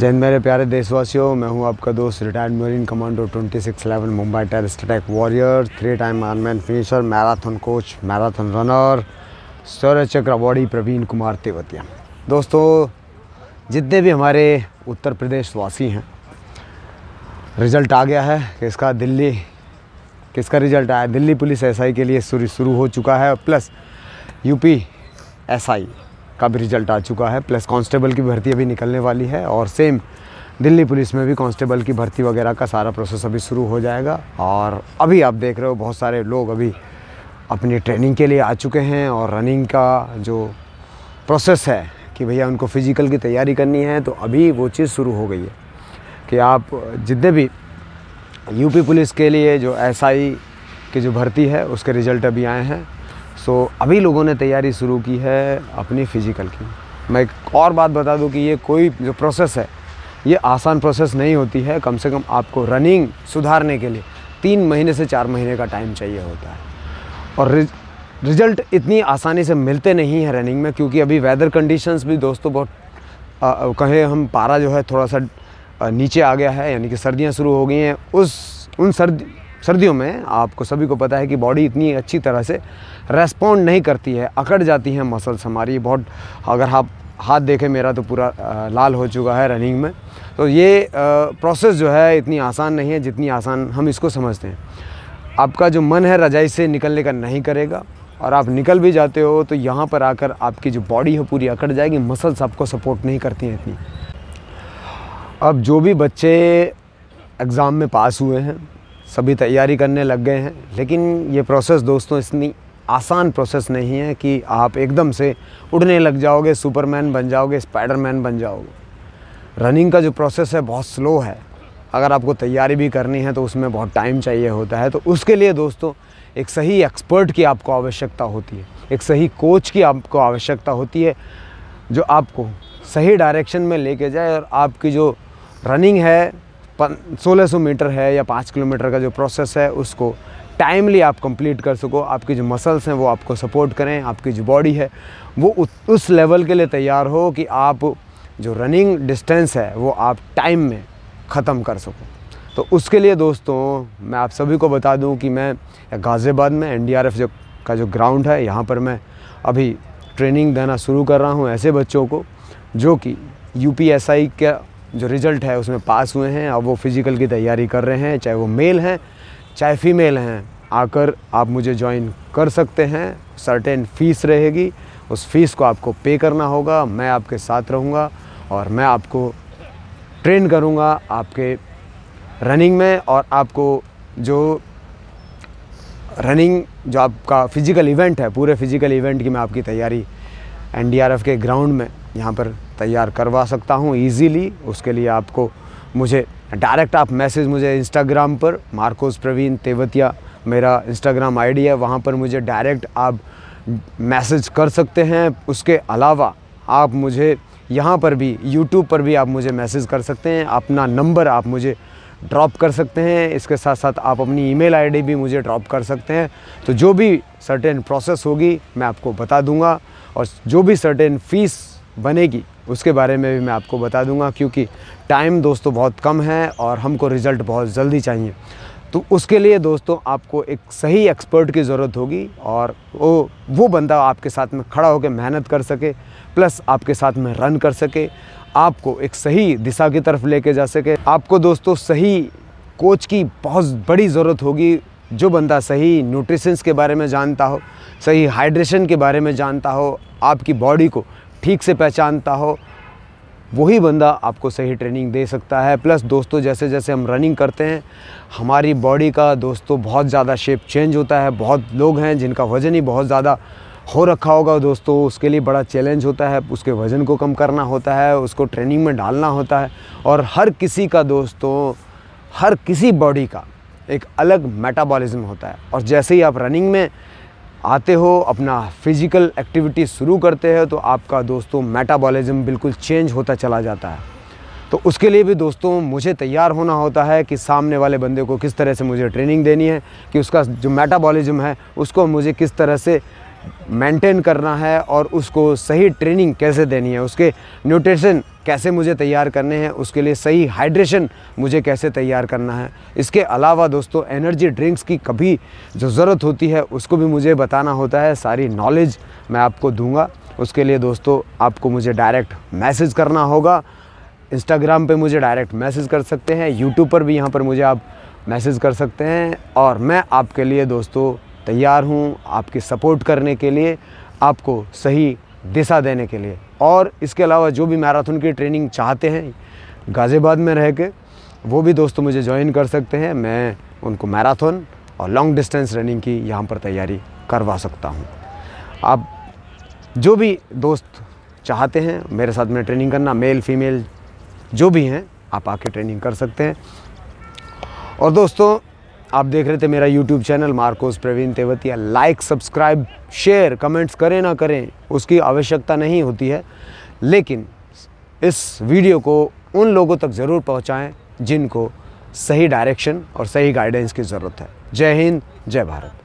जैन मेरे प्यारे देशवासियों मैं हूं आपका दोस्त retired marine commando 2611 Mumbai terrorist attack warrior three time Ironman finisher marathon coach marathon runner Shaurya Chakra awardee Praveen Kumar Tewatia दोस्तों जितने भी हमारे उत्तर प्रदेश वासी हैं रिज़ल्ट आ गया है किसका दिल्ली किसका रिज़ल्ट आया दिल्ली पुलिस एसआई के लिए शुरू शुरू हो चुका है प्लस यूपी एसआई का भी रिजल्ट आ चुका है प्लस कांस्टेबल की भर्ती अभी निकलने वाली है और सेम दिल्ली पुलिस में भी कांस्टेबल की भर्ती वगैरह का सारा प्रोसेस अभी शुरू हो जाएगा और अभी आप देख रहे हो बहुत सारे लोग अभी अपनी ट्रेनिंग के लिए आ चुके हैं और रनिंग का जो प्रोसेस है कि भैया उनको फ़िज़िकल की तैयारी करनी है तो अभी वो चीज़ शुरू हो गई है कि आप जितने भी यूपी पुलिस के लिए जो एसआई की जो भर्ती है उसके रिज़ल्ट अभी आए हैं सो so, अभी लोगों ने तैयारी शुरू की है अपनी फ़िज़िकल की मैं एक और बात बता दूं कि ये कोई जो प्रोसेस है ये आसान प्रोसेस नहीं होती है कम से कम आपको रनिंग सुधारने के लिए तीन महीने से चार महीने का टाइम चाहिए होता है और रिज, रिजल्ट इतनी आसानी से मिलते नहीं हैं रनिंग में क्योंकि अभी वेदर कंडीशंस भी दोस्तों बहुत कहें हम पारा जो है थोड़ा सा नीचे आ गया है यानी कि सर्दियाँ शुरू हो गई हैं उस उन सर्दी सर्दियों में आपको सभी को पता है कि बॉडी इतनी अच्छी तरह से रेस्पॉन्ड नहीं करती है अकड़ जाती है मसल्स हमारी बहुत अगर आप हाथ देखें मेरा तो पूरा लाल हो चुका है रनिंग में तो ये प्रोसेस जो है इतनी आसान नहीं है जितनी आसान हम इसको समझते हैं आपका जो मन है रजाई से निकलने का नहीं करेगा और आप निकल भी जाते हो तो यहाँ पर आकर आपकी जो बॉडी है पूरी अकड़ जाएगी मसल्स आपको सपोर्ट नहीं करती हैं इतनी अब जो भी बच्चे एग्ज़ाम में पास हुए हैं सभी तैयारी करने लग गए हैं लेकिन ये प्रोसेस दोस्तों इतनी आसान प्रोसेस नहीं है कि आप एकदम से उड़ने लग जाओगे सुपरमैन बन जाओगे स्पाइडरमैन बन जाओगे रनिंग का जो प्रोसेस है बहुत स्लो है अगर आपको तैयारी भी करनी है तो उसमें बहुत टाइम चाहिए होता है तो उसके लिए दोस्तों एक सही एक्सपर्ट की आपको आवश्यकता होती है एक सही कोच की आपको आवश्यकता होती है जो आपको सही डायरेक्शन में लेके जाए और आपकी जो रनिंग है सोलह सौ मीटर है या पाँच किलोमीटर का जो प्रोसेस है उसको टाइमली आप कंप्लीट कर सको आपकी जो मसल्स हैं वो आपको सपोर्ट करें आपकी जो बॉडी है वो उस, लेवल के लिए तैयार हो कि आप जो रनिंग डिस्टेंस है वो आप टाइम में ख़त्म कर सको तो उसके लिए दोस्तों मैं आप सभी को बता दूं कि मैं गाज़ियाबाद में एन जो का जो ग्राउंड है यहाँ पर मैं अभी ट्रेनिंग देना शुरू कर रहा हूँ ऐसे बच्चों को जो कि आई का जो रिज़ल्ट है उसमें पास हुए हैं और वो फिज़िकल की तैयारी कर रहे हैं चाहे वो मेल हैं चाहे फीमेल हैं आकर आप मुझे ज्वाइन कर सकते हैं सर्टेन फ़ीस रहेगी उस फीस को आपको पे करना होगा मैं आपके साथ रहूँगा और मैं आपको ट्रेन करूँगा आपके रनिंग में और आपको जो रनिंग जो आपका फ़िज़िकल इवेंट है पूरे फ़िज़िकल इवेंट की मैं आपकी तैयारी एनडीआरएफ के ग्राउंड में यहाँ पर तैयार करवा सकता हूँ ईजीली उसके लिए आपको मुझे डायरेक्ट आप मैसेज मुझे इंस्टाग्राम पर मार्कोस प्रवीण तेवतिया मेरा इंस्टाग्राम आईडी है वहाँ पर मुझे डायरेक्ट आप मैसेज कर सकते हैं उसके अलावा आप मुझे यहाँ पर भी यूट्यूब पर भी आप मुझे मैसेज कर सकते हैं अपना नंबर आप मुझे ड्रॉप कर सकते हैं इसके साथ साथ आप अपनी ईमेल आईडी भी मुझे ड्रॉप कर सकते हैं तो जो भी सर्टेन प्रोसेस होगी मैं आपको बता दूंगा और जो भी सर्टेन फ़ीस बनेगी उसके बारे में भी मैं आपको बता दूंगा क्योंकि टाइम दोस्तों बहुत कम है और हमको रिज़ल्ट बहुत जल्दी चाहिए तो उसके लिए दोस्तों आपको एक सही एक्सपर्ट की ज़रूरत होगी और वो वो बंदा आपके साथ में खड़ा होकर मेहनत कर सके प्लस आपके साथ में रन कर सके आपको एक सही दिशा की तरफ लेके जा सके आपको दोस्तों सही कोच की बहुत बड़ी ज़रूरत होगी जो बंदा सही न्यूट्रिशंस के बारे में जानता हो सही हाइड्रेशन के बारे में जानता हो आपकी बॉडी को ठीक से पहचानता हो वही बंदा आपको सही ट्रेनिंग दे सकता है प्लस दोस्तों जैसे जैसे हम रनिंग करते हैं हमारी बॉडी का दोस्तों बहुत ज़्यादा शेप चेंज होता है बहुत लोग हैं जिनका वज़न ही बहुत ज़्यादा हो रखा होगा दोस्तों उसके लिए बड़ा चैलेंज होता है उसके वज़न को कम करना होता है उसको ट्रेनिंग में डालना होता है और हर किसी का दोस्तों हर किसी बॉडी का एक अलग मेटाबॉलिज्म होता है और जैसे ही आप रनिंग में आते हो अपना फिज़िकल एक्टिविटी शुरू करते हैं तो आपका दोस्तों मेटाबॉलिज्म बिल्कुल चेंज होता चला जाता है तो उसके लिए भी दोस्तों मुझे तैयार होना होता है कि सामने वाले बंदे को किस तरह से मुझे ट्रेनिंग देनी है कि उसका जो मेटाबॉलिज्म है उसको मुझे किस तरह से मेंटेन करना है और उसको सही ट्रेनिंग कैसे देनी है उसके न्यूट्रिशन कैसे मुझे तैयार करने हैं उसके लिए सही हाइड्रेशन मुझे कैसे तैयार करना है इसके अलावा दोस्तों एनर्जी ड्रिंक्स की कभी जो ज़रूरत होती है उसको भी मुझे बताना होता है सारी नॉलेज मैं आपको दूंगा उसके लिए दोस्तों आपको मुझे डायरेक्ट मैसेज करना होगा इंस्टाग्राम पर मुझे डायरेक्ट मैसेज कर सकते हैं यूट्यूब पर भी यहाँ पर मुझे आप मैसेज कर सकते हैं और मैं आपके लिए दोस्तों तैयार हूँ आपकी सपोर्ट करने के लिए आपको सही दिशा देने के लिए और इसके अलावा जो भी मैराथन की ट्रेनिंग चाहते हैं गाज़ियाबाद में रह के वो भी दोस्तों मुझे ज्वाइन कर सकते हैं मैं उनको मैराथन और लॉन्ग डिस्टेंस रनिंग की यहाँ पर तैयारी करवा सकता हूँ आप जो भी दोस्त चाहते हैं मेरे साथ में ट्रेनिंग करना मेल फीमेल जो भी हैं आप आके ट्रेनिंग कर सकते हैं और दोस्तों आप देख रहे थे मेरा YouTube channel Marcos Praveen Teotia like subscribe share comments करें ना करें उसकी आवश्यकता नहीं होती है लेकिन इस वीडियो को उन लोगों तक ज़रूर पहुँचाएँ जिनको सही डायरेक्शन और सही गाइडेंस की ज़रूरत है जय हिंद जय भारत